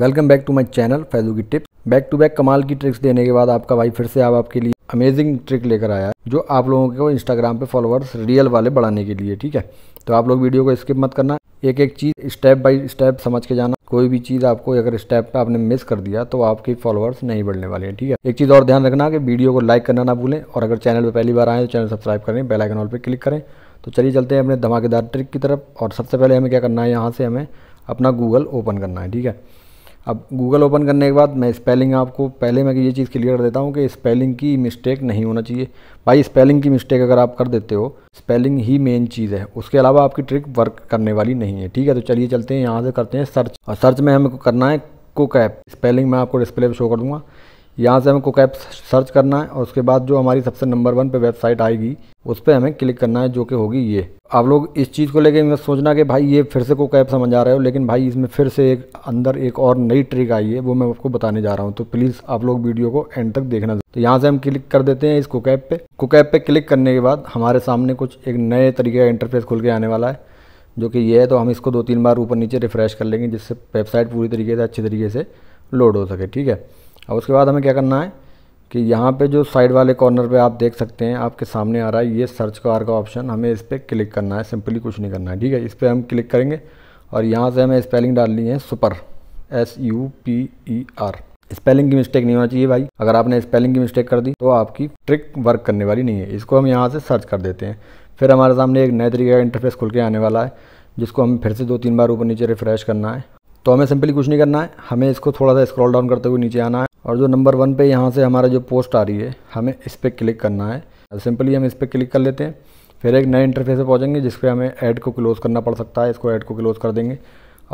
welcome back to my channel Faizu की tips back to back कमाल की ट्रिक्स देने के बाद आपका भाई फिर से आप आपके लिए अमेजिंग ट्रिक लेकर आया है जो आप लोगों को इंस्टाग्राम पे फॉलोअर्स रियल वाले बढ़ाने के लिए ठीक है तो आप लोग वीडियो को स्किप मत करना एक एक चीज़ स्टेप बाई स्टेप समझ के जाना कोई भी चीज़ आपको अगर स्टेप पे आपने मिस कर दिया तो आपके फॉलोअर्स नहीं बढ़ने वाले हैं ठीक है एक चीज़ और ध्यान रखना कि वीडियो को लाइक करना ना भूलें और अगर चैनल पर पहली बार आए तो चैनल सब्सक्राइब करें बेलाइकन ऑल पर क्लिक करें तो चलिए चलते हैं अपने धमाकेदार ट्रिक की तरफ और सबसे पहले हमें क्या करना है यहाँ से हमें अपना गूगल ओपन करना है ठीक है अब गूगल ओपन करने के बाद मैं स्पेलिंग आपको पहले मैं ये चीज़ क्लियर कर देता हूँ कि स्पेलिंग की मिस्टेक नहीं होना चाहिए भाई स्पेलिंग की मिस्टेक अगर आप कर देते हो स्पेलिंग ही मेन चीज़ है उसके अलावा आपकी ट्रिक वर्क करने वाली नहीं है ठीक है तो चलिए चलते हैं यहाँ से करते हैं सर्च और सर्च में हमें करना है कुक ऐप स्पेलिंग मैं आपको डिस्प्ले पर शो कर दूँगा यहाँ से हमें कुक ऐप सर्च करना है और उसके बाद जो हमारी सबसे नंबर वन पे वेबसाइट आएगी उस पर हमें क्लिक करना है जो कि होगी ये आप लोग इस चीज़ को लेकर सोचना कि भाई ये फिर से कुक ऐप समझ आ रहे हो लेकिन भाई इसमें फिर से एक अंदर एक और नई ट्रिक आई है वो मैं आपको बताने जा रहा हूँ तो प्लीज़ आप लोग वीडियो को एंड तक देखना तो यहाँ से हम क्लिक कर देते हैं इस कुक ऐप पर कुक ऐप पर क्लिक करने के बाद हमारे सामने कुछ एक नए तरीके का इंटरफेस खुल के आने वाला है जो कि ये है तो हम इसको दो तीन बार ऊपर नीचे रिफ़्रेश कर लेंगे जिससे वेबसाइट पूरी तरीके से अच्छे तरीके से लोड हो सके ठीक है अब उसके बाद हमें क्या करना है कि यहाँ पे जो साइड वाले कॉर्नर पे आप देख सकते हैं आपके सामने आ रहा है ये सर्च कार का ऑप्शन हमें इस पर क्लिक करना है सिंपली कुछ नहीं करना है ठीक है इस पर हम क्लिक करेंगे और यहाँ से हमें स्पेलिंग डालनी है super S U P E R spelling की मिस्टेक नहीं होना चाहिए भाई अगर आपने स्पेलिंग की मिस्टेक कर दी तो आपकी ट्रिक वर्क करने वाली नहीं है इसको हम यहाँ से सर्च कर देते हैं फिर हमारे सामने एक नए तरीके का इंटरफेस खुल के आने वाला है जिसको हम फिर से दो तीन बार ऊपर नीचे रिफ्रेश करना है तो हमें सिंपली कुछ नहीं करना है हमें इसको थोड़ा सा स्क्रॉल डाउन करते हुए नीचे आना है और जो नंबर वन पे यहाँ से हमारा जो पोस्ट आ रही है हमें इस पर क्लिक करना है सिंपली हम इस पर क्लिक कर लेते हैं फिर एक नए इंटरफेस पे पहुँचेंगे जिस पर हमें ऐड को क्लोज़ करना पड़ सकता है इसको ऐड को क्लोज़ कर देंगे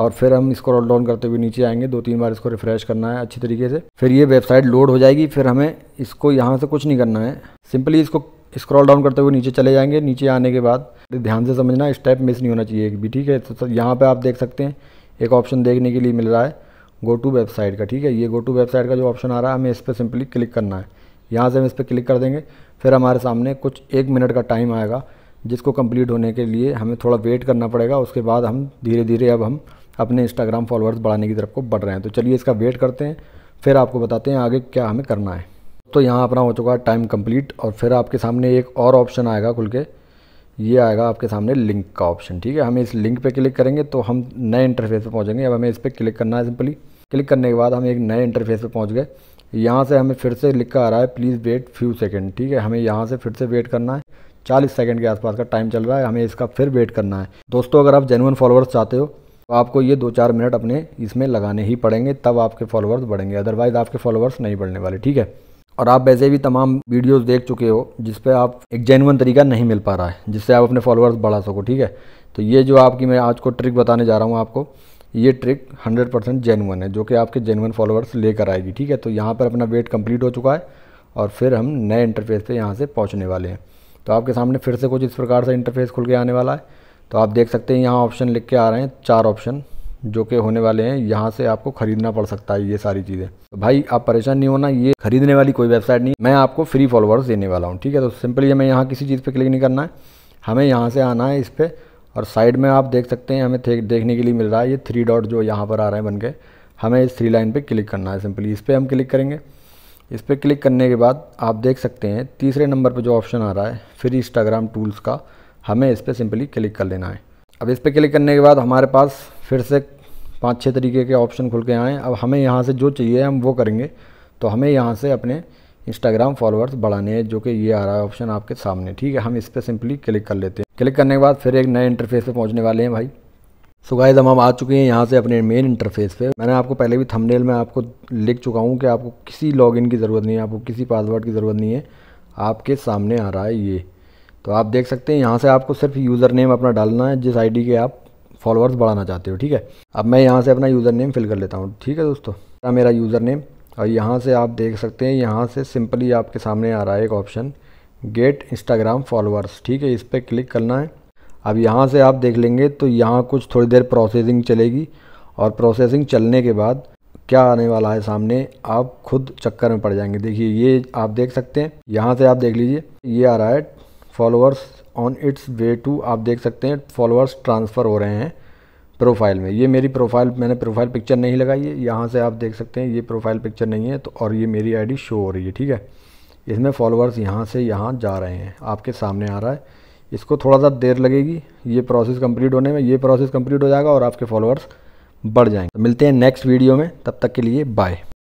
और फिर हम स्क्रॉल डाउन करते हुए नीचे आएंगे दो तीन बार इसको रिफ़्रेश करना है अच्छी तरीके से फिर ये वेबसाइट लोड हो जाएगी फिर हमें इसको यहाँ से कुछ नहीं करना है सिंपली इसको स्क्रॉल डाउन करते हुए नीचे चले जाएंगे नीचे आने के बाद ध्यान से समझना स्टेप मिस नहीं होना चाहिए भी ठीक है तो यहाँ पर आप देख सकते हैं एक ऑप्शन देखने के लिए मिल रहा है गो टू वेबसाइट का ठीक है ये गो टू वेबसाइट का जो ऑप्शन आ रहा है हमें इस पर सिंपली क्लिक करना है यहाँ से हम इस पर क्लिक कर देंगे फिर हमारे सामने कुछ एक मिनट का टाइम आएगा जिसको कंप्लीट होने के लिए हमें थोड़ा वेट करना पड़ेगा उसके बाद हम धीरे धीरे अब हम अपने इंस्टाग्राम फॉलोअर्स बढ़ाने की तरफ को बढ़ रहे हैं तो चलिए इसका वेट करते हैं फिर आपको बताते हैं आगे क्या हमें करना है तो यहाँ अपना हो चुका है टाइम कम्प्लीट और फिर आपके सामने एक और ऑप्शन आएगा खुल के ये आएगा आपके सामने लिंक का ऑप्शन ठीक है हमें इस लिंक पे क्लिक करेंगे तो हम नए इंटरफेस पे पहुंचेंगे अब हमें इस पर क्लिक करना है सिंपली क्लिक करने के बाद हम एक नए इंटरफेस पे पहुंच गए यहाँ से हमें फिर से लिखा आ रहा है प्लीज़ वेट फ्यू सेकेंड ठीक है हमें यहाँ से फिर से वेट करना है चालीस सेकेंड के आसपास का टाइम चल रहा है हमें इसका फिर वेट करना है दोस्तों अगर आप जेनुअन फॉलोअर्स चाहते हो तो आपको ये दो चार मिनट अपने इसमें लगाने ही पड़ेंगे तब आपके फॉलोअर्स बढ़ेंगे अदरवाइज़ आपके फॉलोअर्स नहीं बढ़ने वाले ठीक है और आप वैसे भी तमाम वीडियोस देख चुके हो जिस पे आप एक जेनवन तरीका नहीं मिल पा रहा है जिससे आप अपने फॉलोअर्स बढ़ा सको ठीक है तो ये जो आपकी मैं आज को ट्रिक बताने जा रहा हूँ आपको ये ट्रिक 100 परसेंट जेनुअन है जो कि आपके जेनुअन फॉलोअर्स लेकर आएगी ठीक है तो यहाँ पर अपना वेट कम्प्लीट हो चुका है और फिर हम नए इंटरफेस पर यहाँ से पहुँचने वाले हैं तो आपके सामने फिर से कुछ इस प्रकार से इंटरफेस खुल के आने वाला है तो आप देख सकते हैं यहाँ ऑप्शन लिख के आ रहे हैं चार ऑप्शन जो कि होने वाले हैं यहाँ से आपको खरीदना पड़ सकता है ये सारी चीज़ें तो भाई आप परेशान नहीं होना ये खरीदने वाली कोई वेबसाइट नहीं मैं आपको फ्री फॉलोअर्स देने वाला हूँ ठीक है तो सिंपली हमें यहाँ किसी चीज़ पर क्लिक नहीं करना है हमें यहाँ से आना है इस पर और साइड में आप देख सकते हैं हमें देखने के लिए मिल रहा है ये थ्री डॉट जो यहाँ पर आ रहे हैं बन के हमें इस थ्री लाइन पर क्लिक करना है सिंपली इस पर हम क्लिक करेंगे इस पर क्लिक करने के बाद आप देख सकते हैं तीसरे नंबर पर जो ऑप्शन आ रहा है फ्री इंस्टाग्राम टूल्स का हमें इस पर सिंपली क्लिक कर लेना है अब इस पर क्लिक करने के बाद हमारे पास फिर से पाँच छः तरीके के ऑप्शन खुल के आएँ अब हमें यहाँ से जो चाहिए हम वो करेंगे तो हमें यहाँ से अपने इंस्टाग्राम फॉलोअर्स बढ़ाने हैं जो कि ये आ रहा है ऑप्शन आपके सामने ठीक है हम इस पर सिंपली क्लिक कर लेते हैं क्लिक करने के बाद फिर एक नए इंटरफेस पर पहुँचने वाले हैं भाई सो गाइस हम हम आ चुके हैं यहाँ से अपने मेन इंटरफेस पे मैंने आपको पहले भी थंबनेल में आपको लिख चुका हूँ कि आपको किसी लॉगिन की ज़रूरत नहीं है आपको किसी पासवर्ड की ज़रूरत नहीं है आपके सामने आ रहा है ये तो आप देख सकते हैं यहाँ से आपको सिर्फ यूज़र नेम अपना डालना है जिस आईडी के आप फॉलोअर्स बढ़ाना चाहते हो ठीक है अब मैं यहाँ से अपना यूज़र नेम फिल कर लेता हूँ ठीक है दोस्तों मेरा यूज़र नेम और यहाँ से आप देख सकते हैं यहाँ से सिंपली आपके सामने आ रहा है एक ऑप्शन गेट इंस्टाग्राम फॉलोअर्स ठीक है इस पर क्लिक करना है अब यहाँ से आप देख लेंगे तो यहाँ कुछ थोड़ी देर प्रोसेसिंग चलेगी और प्रोसेसिंग चलने के बाद क्या आने वाला है सामने आप खुद चक्कर में पड़ जाएंगे देखिए ये आप देख सकते हैं यहाँ से आप देख लीजिए ये आ रहा है followers on its way to आप देख सकते हैं फॉलोअर्स ट्रांसफ़र हो रहे हैं प्रोफाइल में ये मेरी प्रोफाइल मैंने प्रोफाइल पिक्चर नहीं लगाई है यहाँ से आप देख सकते हैं ये प्रोफाइल पिक्चर नहीं है तो और ये मेरी आईडी शो हो रही है ठीक है इसमें फॉलोअर्स यहाँ से यहाँ जा रहे हैं आपके सामने आ रहा है इसको थोड़ा सा देर लगेगी ये प्रोसेस कंप्लीट होने में ये प्रोसेस कंप्लीट हो जाएगा और आपके फॉलोअर्स बढ़ जाएंगे मिलते हैं नेक्स्ट वीडियो में तब तक के लिए बाय